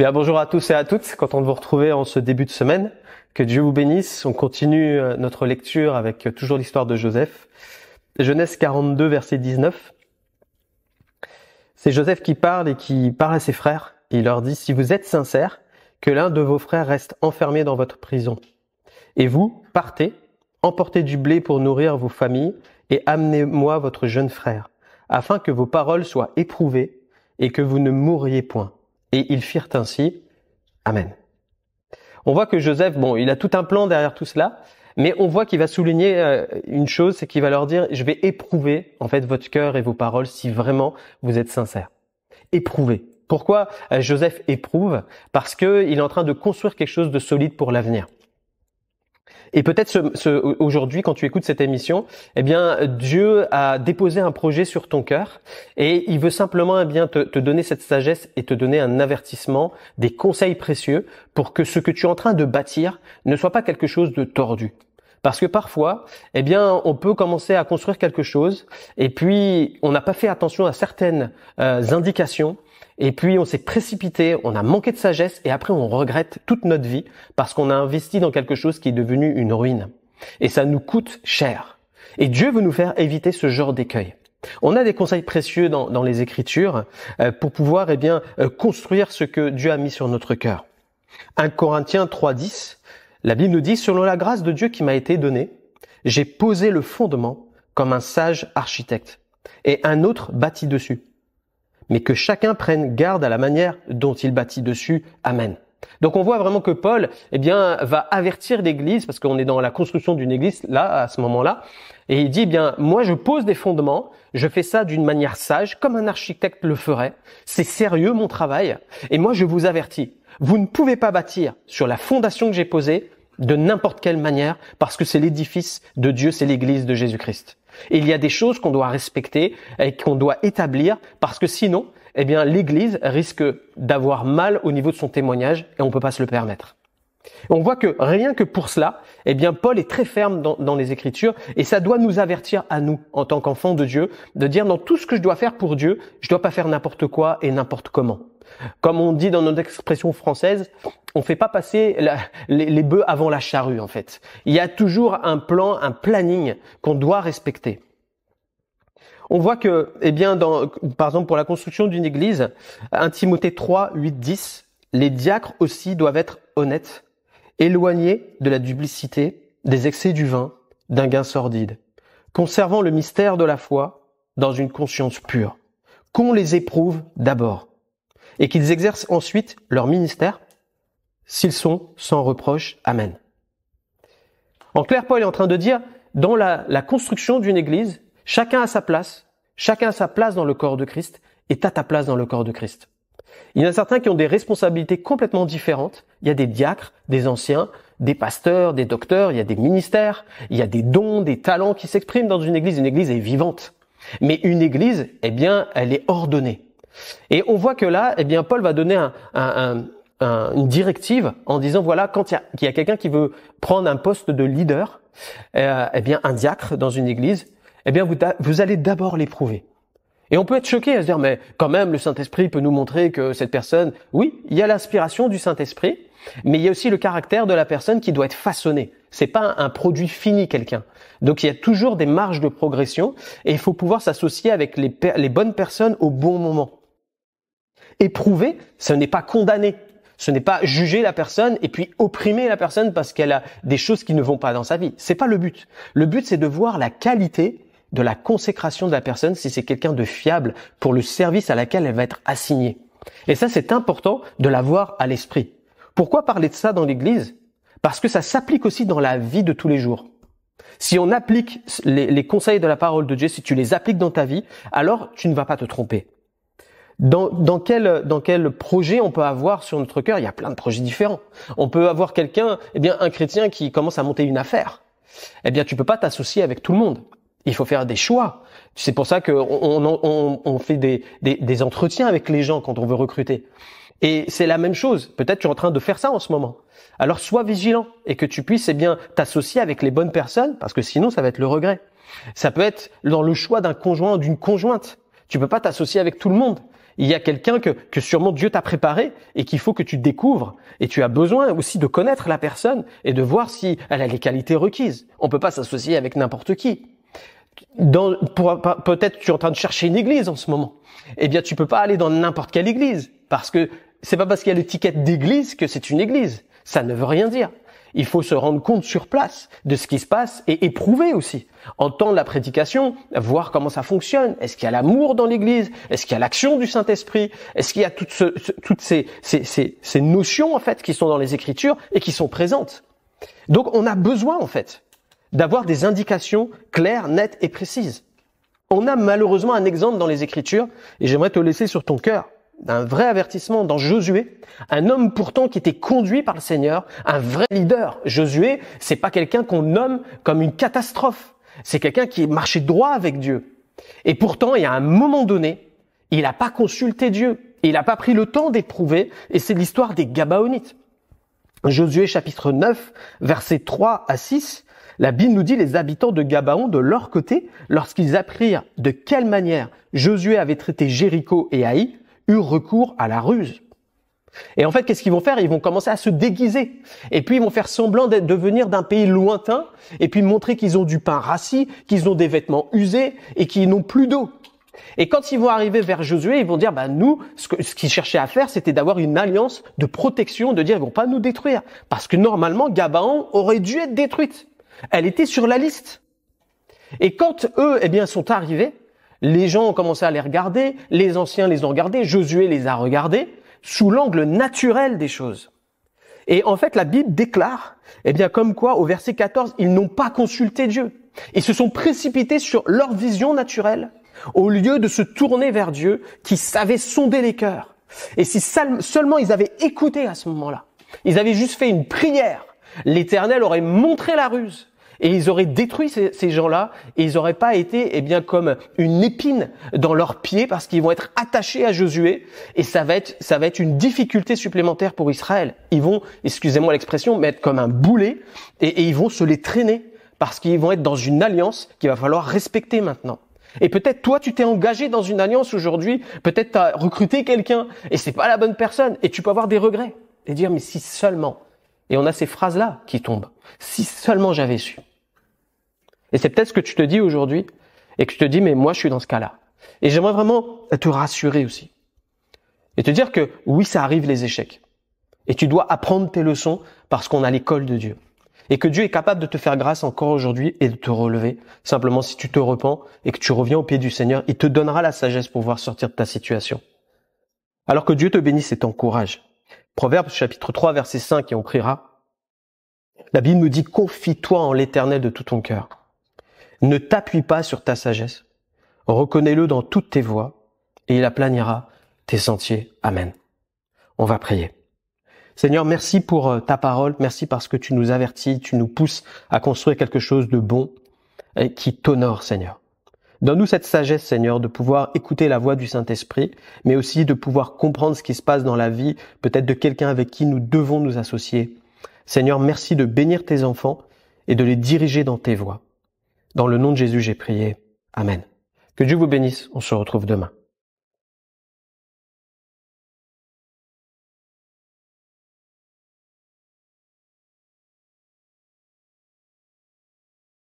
Bien, bonjour à tous et à toutes. Content de vous retrouver en ce début de semaine. Que Dieu vous bénisse. On continue euh, notre lecture avec euh, toujours l'histoire de Joseph. Genèse 42, verset 19. C'est Joseph qui parle et qui parle à ses frères. Il leur dit, si vous êtes sincères, que l'un de vos frères reste enfermé dans votre prison. Et vous, partez, emportez du blé pour nourrir vos familles et amenez-moi votre jeune frère, afin que vos paroles soient éprouvées et que vous ne mouriez point. Et ils firent ainsi. Amen. On voit que Joseph, bon, il a tout un plan derrière tout cela, mais on voit qu'il va souligner euh, une chose, c'est qu'il va leur dire, je vais éprouver, en fait, votre cœur et vos paroles si vraiment vous êtes sincères. Éprouver. Pourquoi euh, Joseph éprouve Parce qu'il est en train de construire quelque chose de solide pour l'avenir. Et peut-être ce, aujourd'hui, quand tu écoutes cette émission, eh bien, Dieu a déposé un projet sur ton cœur et il veut simplement eh bien te, donner cette sagesse et te donner un avertissement, des conseils précieux pour que ce que tu es en train de bâtir ne soit pas quelque chose de tordu. Parce que parfois, eh bien, on peut commencer à construire quelque chose et puis on n'a pas fait attention à certaines euh, indications et puis on s'est précipité, on a manqué de sagesse et après on regrette toute notre vie parce qu'on a investi dans quelque chose qui est devenu une ruine. Et ça nous coûte cher. Et Dieu veut nous faire éviter ce genre d'écueil. On a des conseils précieux dans, les Écritures euh, pour pouvoir eh bien euh, construire ce que Dieu a mis sur notre cœur. 1 Corinthiens 3.10, la Bible nous dit, selon la grâce de Dieu qui m'a été donnée, j'ai posé le fondement comme un sage architecte, et un autre bâti dessus mais que chacun prenne garde à la manière dont il bâtit dessus. Amen. Donc on voit vraiment que Paul, eh bien, va avertir l'Église parce qu'on est dans la construction d'une Église là à ce moment-là, et il dit eh bien, moi je pose des fondements, je fais ça d'une manière sage, comme un architecte le ferait. C'est sérieux mon travail, et moi je vous avertis, vous ne pouvez pas bâtir sur la fondation que j'ai posée de n'importe quelle manière parce que c'est l'édifice de Dieu, c'est l'Église de Jésus-Christ. Et il y a des choses qu'on doit respecter et qu'on doit établir parce que sinon, eh bien, l'Église risque d'avoir mal au niveau de son témoignage et on ne peut pas se le permettre. On voit que rien que pour cela, eh bien, Paul est très ferme dans, les Écritures et ça doit nous avertir à nous, en tant qu'enfants de Dieu, de dire dans tout ce que je dois faire pour Dieu, je ne dois pas faire n'importe quoi et n'importe comment. Comme on dit dans notre expression française, on ne fait pas passer les, bœufs avant la charrue en fait. Il y a toujours un plan, un planning qu'on doit respecter. On voit que, eh bien, par exemple, pour la construction d'une église, 1 Timothée 3, 8, 10, les diacres aussi doivent être honnêtes, éloignés de la duplicité, des excès du vin, d'un gain sordide, conservant le mystère de la foi dans une conscience pure, qu'on les éprouve d'abord, et qu'ils exercent ensuite leur ministère s'ils sont sans reproche. Amen. En clair, Paul est en train de dire, dans la, construction d'une église, chacun a sa place, chacun a sa place dans le corps de Christ, et t'as ta place dans le corps de Christ. Il y en a certains qui ont des responsabilités complètement différentes. Il y a des diacres, des anciens, des pasteurs, des docteurs, il y a des ministères, il y a des dons, des talents qui s'expriment dans une église. Une église est vivante. Mais une église, eh bien, elle est ordonnée. Et on voit que là, eh bien, Paul va donner une directive en disant voilà, quand il y a, quelqu'un qui veut prendre un poste de leader, euh, eh bien, un diacre dans une église, eh bien, vous, allez d'abord l'éprouver. Et on peut être choqué à se dire mais quand même, le Saint-Esprit peut nous montrer que cette personne, oui, il y a l'inspiration du Saint-Esprit, mais il y a aussi le caractère de la personne qui doit être façonné. C'est pas un produit fini quelqu'un. Donc il y a toujours des marges de progression et il faut pouvoir s'associer avec les bonnes personnes au bon moment. Éprouver, ce n'est pas condamner. Ce n'est pas juger la personne et puis opprimer la personne parce qu'elle a des choses qui ne vont pas dans sa vie. C'est pas le but. Le but, c'est de voir la qualité de la consécration de la personne si c'est quelqu'un de fiable pour le service à laquelle elle va être assignée. Et ça, c'est important de l'avoir à l'esprit. Pourquoi parler de ça dans l'église? Parce que ça s'applique aussi dans la vie de tous les jours. Si on applique les, les conseils de la parole de Dieu, si tu les appliques dans ta vie, alors tu ne vas pas te tromper. Dans, quel, projet on peut avoir sur notre cœur Il y a plein de projets différents. On peut avoir quelqu'un, eh bien un chrétien qui commence à monter une affaire. Eh bien, tu peux pas t'associer avec tout le monde. Il faut faire des choix. C'est pour ça qu'on on, fait des, entretiens avec les gens quand on veut recruter. Et c'est la même chose. Peut-être tu es en train de faire ça en ce moment. Alors sois vigilant et que tu puisses eh bien t'associer avec les bonnes personnes parce que sinon ça va être le regret. Ça peut être dans le choix d'un conjoint, d'une conjointe. Tu peux pas t'associer avec tout le monde. Il y a quelqu'un que, sûrement Dieu t'a préparé et qu'il faut que tu découvres. Et tu as besoin aussi de connaître la personne et de voir si elle a les qualités requises. On peut pas s'associer avec n'importe qui. peut-être tu es en train de chercher une église en ce moment. Eh bien, tu peux pas aller dans n'importe quelle église parce que c'est pas parce qu'il y a l'étiquette d'église que c'est une église. Ça ne veut rien dire. Il faut se rendre compte sur place de ce qui se passe et éprouver aussi. Entendre la prédication, voir comment ça fonctionne. Est-ce qu'il y a l'amour dans l'église? Est-ce qu'il y a l'action du Saint-Esprit? Est-ce qu'il y a toutes, ces, notions, en fait, qui sont dans les Écritures et qui sont présentes? Donc, on a besoin, en fait, d'avoir des indications claires, nettes et précises. On a malheureusement un exemple dans les Écritures et j'aimerais te laisser sur ton cœur d'un vrai avertissement dans Josué, un homme pourtant qui était conduit par le Seigneur, un vrai leader. Josué, c'est pas quelqu'un qu'on nomme comme une catastrophe. C'est quelqu'un qui marchait droit avec Dieu. Et pourtant, il y a un moment donné, il n'a pas consulté Dieu. Il n'a pas pris le temps d'éprouver, et c'est l'histoire des Gabaonites. Josué chapitre 9, versets 3 à 6, la Bible nous dit les habitants de Gabaon de leur côté, lorsqu'ils apprirent de quelle manière Josué avait traité Jéricho et Haï, eu recours à la ruse. Et en fait, qu'est-ce qu'ils vont faire Ils vont commencer à se déguiser. Et puis, ils vont faire semblant de venir d'un pays lointain, et puis montrer qu'ils ont du pain rassis, qu'ils ont des vêtements usés, et qu'ils n'ont plus d'eau. Et quand ils vont arriver vers Josué, ils vont dire, bah, nous, ce, ce qu'ils cherchaient à faire, c'était d'avoir une alliance de protection, de dire, ils vont pas nous détruire. Parce que normalement, Gabaon aurait dû être détruite. Elle était sur la liste. Et quand eux, eh bien, sont arrivés, les gens ont commencé à les regarder, les anciens les ont regardés, Josué les a regardés sous l'angle naturel des choses. Et en fait, la Bible déclare, eh bien, comme quoi, au verset 14, ils n'ont pas consulté Dieu. Ils se sont précipités sur leur vision naturelle, au lieu de se tourner vers Dieu, qui savait sonder les cœurs. Et si seulement ils avaient écouté à ce moment-là, ils avaient juste fait une prière, l'Éternel aurait montré la ruse, et ils auraient détruit ces, gens-là et ils n'auraient pas été eh bien comme une épine dans leurs pieds parce qu'ils vont être attachés à Josué et ça va être ça va être une difficulté supplémentaire pour Israël. Ils vont, excusez-moi l'expression, mettre comme un boulet et, ils vont se les traîner parce qu'ils vont être dans une alliance qu'il va falloir respecter maintenant. Et peut-être toi, tu t'es engagé dans une alliance aujourd'hui, peut-être tu as recruté quelqu'un et c'est pas la bonne personne et tu peux avoir des regrets et dire mais si seulement. Et on a ces phrases là qui tombent. Si seulement j'avais su. Et c'est peut-être ce que tu te dis aujourd'hui et que tu te dis, mais moi, je suis dans ce cas-là. Et j'aimerais vraiment te rassurer aussi. Et te dire que oui, ça arrive les échecs. Et tu dois apprendre tes leçons parce qu'on a l'école de Dieu. Et que Dieu est capable de te faire grâce encore aujourd'hui et de te relever. Simplement, si tu te repens et que tu reviens au pied du Seigneur, il te donnera la sagesse pour voir sortir de ta situation. Alors que Dieu te bénisse et t'encourage. Proverbe chapitre 3 verset 5 et on priera. La Bible nous dit confie-toi en l'éternel de tout ton cœur ne t'appuie pas sur ta sagesse. Reconnais-le dans toutes tes voies et il aplanira tes sentiers. Amen. On va prier. Seigneur, merci pour euh, ta parole. Merci parce que tu nous avertis, tu nous pousses à construire quelque chose de bon et qui t'honore, Seigneur. Donne-nous cette sagesse, Seigneur, de pouvoir écouter la voix du Saint-Esprit, mais aussi de pouvoir comprendre ce qui se passe dans la vie, peut-être de quelqu'un avec qui nous devons nous associer. Seigneur, merci de bénir tes enfants et de les diriger dans tes voies. Dans le nom de Jésus, j'ai prié. Amen. Que Dieu vous bénisse. On se retrouve demain.